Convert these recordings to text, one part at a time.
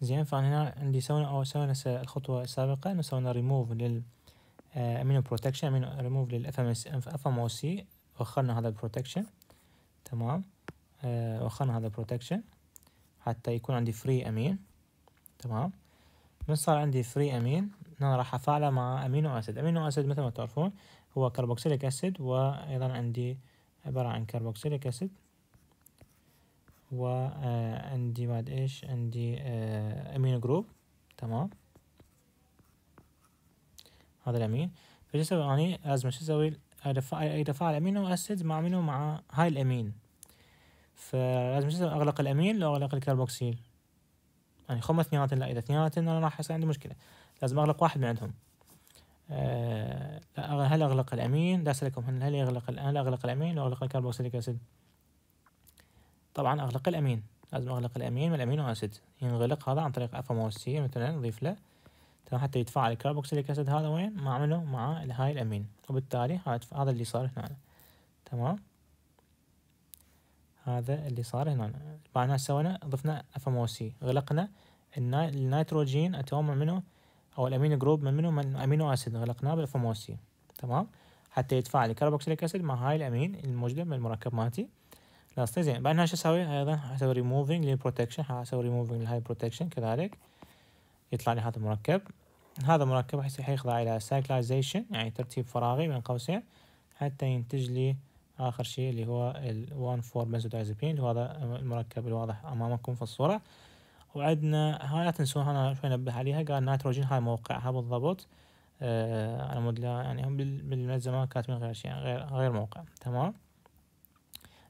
زين فأنا هنا عندي سوينا أو سوينا الخطوة السابقة إنه سوينا ريموف لل امينو بروتكشن امينو ريموف للاف ام اف ام او سي وخرنا هذا البروتكشن تمام آه، وخرنا هذا البروتكشن حتى يكون عندي فري امين تمام من صار عندي فري امين انا راح افعله مع امينو اسيد امينو اسيد مثل ما تعرفون هو كربوكسيليك اسيد وايضا عندي عبارة عن كربوكسيليك اسيد وعندي آه، بعد ايش عندي امينو آه، جروب تمام هذا الامين فشو اسوي اني لازم شو اسوي ادفع ادفع الامينو اسيد مع امينو مع هاي الامين فلازم شو اسوي اغلق الامين لو اغلق الكربوكسيل يعني خم اثنيناتهم لا اذا اثنيناتهم انا راح يصير عندي مشكله لازم اغلق واحد من عندهم أه هل اغلق الامين لا اسالكم هل اغلق هل اغلق الامين لو اغلق الكربوكسيليك اسيد طبعا أغلق الأمين لازم أغلق الأمين والأمينو أسيد ينغلق هذا عن طريق أفاموسي مثلا نضيف له تمام حتى يتفاعل الكربوكسيليك أسيد هذا وين مع عمله مع هاي الأمين وبالتالي هذا اللي صار هنا تمام هذا اللي صار هنا بعدنا سوينا ضفنا افاموسي غلقنا النيتروجين اتوم منه او الامين جروب من منه من امينو اسيد غلقناه بالافاموسي تمام حتى يتفاعل الكربوكسيليك اسيد مع هاي الامين الموجوده من المركب مالتي خلاص زين بعدها شو اسوي ايضا اسوي ريموفينج للبروتكشن اسوي ريموفينج لهاي البروتكشن كذلك يطلع لي هذا المركب هذا المركب حيخضع الى سايكلايزيشن يعني ترتيب فراغي بين قوسين حتى ينتج لي اخر شيء اللي هو ال 1 4 بنزودايزابين اللي هو هذا المركب الواضح امامكم في الصوره وعندنا هاي لا تنسون هنا شوي نبه عليها قال نيتروجين هاي موقعها بالضبط آه على مود يعني هم ما كاتبين غير شيء غير غير موقع تمام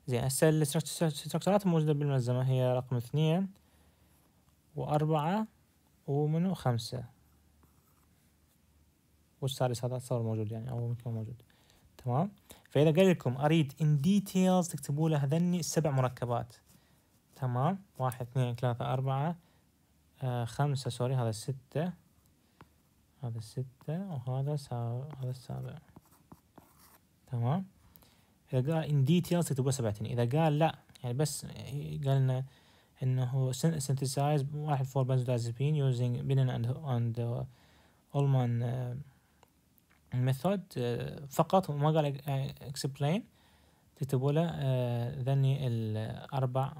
زين هسه الاستراكشرات الموجودة بالملزمة هي رقم اثنين وأربعة ومنو خمسة والسادس هذا اتصور موجود يعني أو ممكن موجود تمام فإذا قال لكم أريد إن ديتيلز تكتبوا له هذني السبع مركبات تمام واحد اثنين ثلاثة أربعة آه خمسة سوري هذا ستة هذا ستة وهذا سا... هذا السابع تمام إذا قال إن details تكتبوها سبعتين إذا قال لأ يعني بس قال إنه إنه synthesize واحد فور بنزودازبين using بينن and and أولمان ميثود uh, uh, فقط وما قال explain تكتبوا له uh, ذني الأربع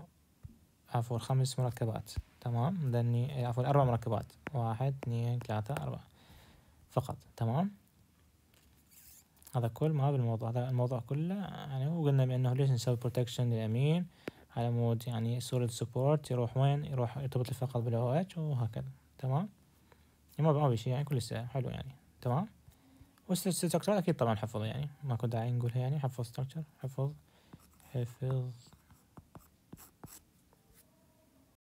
عفوا الخمس مركبات تمام ذني عفوا الأربع مركبات واحد اثنين ثلاثة أربعة فقط تمام هذا كل ما هو بالموضوع هذا الموضوع كله يعني هو بأنه ليش نسوي بروتكشن للأمين على مود يعني صورة سبورت يروح وين يروح يرتبط فقط بالاو اتش وهكذا تمام يعني ما في شيء يعني كل سهل حلو يعني تمام والستركتشر أكيد طبعا حفظ يعني ماكو داعي نقولها يعني حفظ ستركتر حفظ حفظ